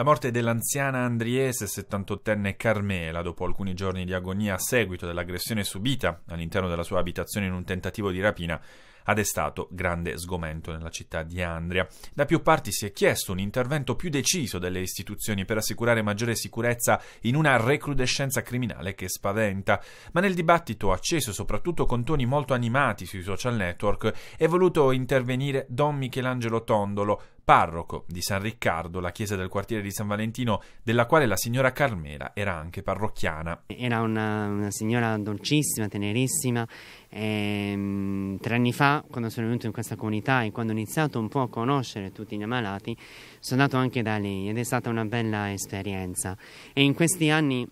La morte dell'anziana andriese 78enne Carmela dopo alcuni giorni di agonia a seguito dell'aggressione subita all'interno della sua abitazione in un tentativo di rapina ha destato grande sgomento nella città di Andria. Da più parti si è chiesto un intervento più deciso delle istituzioni per assicurare maggiore sicurezza in una recrudescenza criminale che spaventa, ma nel dibattito acceso soprattutto con toni molto animati sui social network è voluto intervenire Don Michelangelo Tondolo, parroco di San Riccardo, la chiesa del quartiere di San Valentino, della quale la signora Carmela era anche parrocchiana. Era una, una signora dolcissima, tenerissima, e, ehm, tre anni fa quando sono venuto in questa comunità e quando ho iniziato un po' a conoscere tutti gli ammalati, sono andato anche da lì ed è stata una bella esperienza. E in questi anni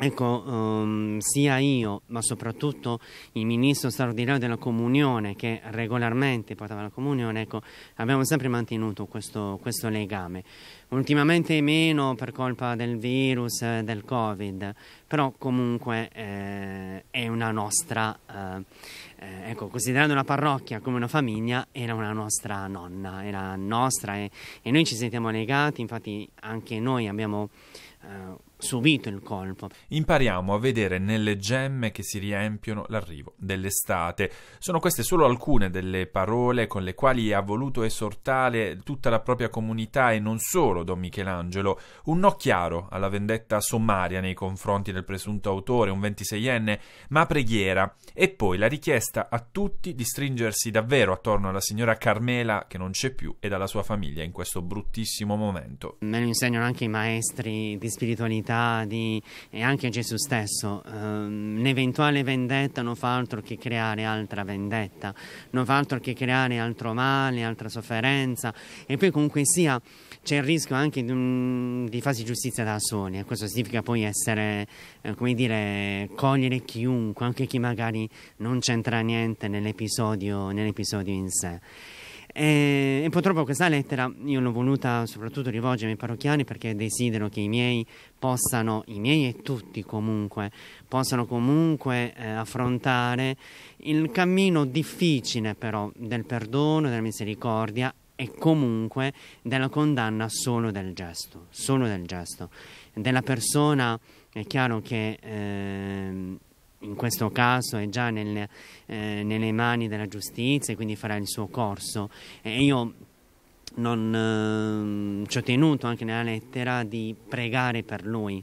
Ecco, um, sia io, ma soprattutto il ministro straordinario della comunione, che regolarmente portava la comunione, ecco, abbiamo sempre mantenuto questo, questo, legame. Ultimamente meno per colpa del virus, eh, del Covid, però comunque eh, è una nostra, eh, eh, ecco, considerando la parrocchia come una famiglia, era una nostra nonna, era nostra e, e noi ci sentiamo legati, infatti anche noi abbiamo eh, subito il colpo. Impariamo a vedere nelle gemme che si riempiono l'arrivo dell'estate. Sono queste solo alcune delle parole con le quali ha voluto esortare tutta la propria comunità e non solo Don Michelangelo. Un no chiaro alla vendetta sommaria nei confronti del presunto autore, un 26enne, ma preghiera. E poi la richiesta a tutti di stringersi davvero attorno alla signora Carmela, che non c'è più, e alla sua famiglia in questo bruttissimo momento. Me lo insegnano anche i maestri di spiritualità mentalità di, e anche Gesù stesso. Um, ehm, L'eventuale vendetta non fa altro che creare altra vendetta, non fa altro che creare altro male, altra sofferenza e poi comunque sia c'è il rischio anche di, di farsi giustizia da soli e eh. questo significa poi essere, eh, come dire, cogliere chiunque, anche chi magari non c'entra niente nell'episodio nell in sé. E, eh, e, purtroppo questa lettera io l'ho voluta soprattutto rivolgere ai parrocchiani perché desidero che i miei possano, i miei e tutti comunque, possano comunque eh, affrontare il cammino difficile però del perdono, della misericordia e comunque della condanna solo del gesto, solo del gesto. Della persona è chiaro che... Eh, in questo caso è già nel, eh, nelle mani della giustizia e quindi farà il suo corso. E io non, eh, ci ho tenuto anche nella lettera di pregare per lui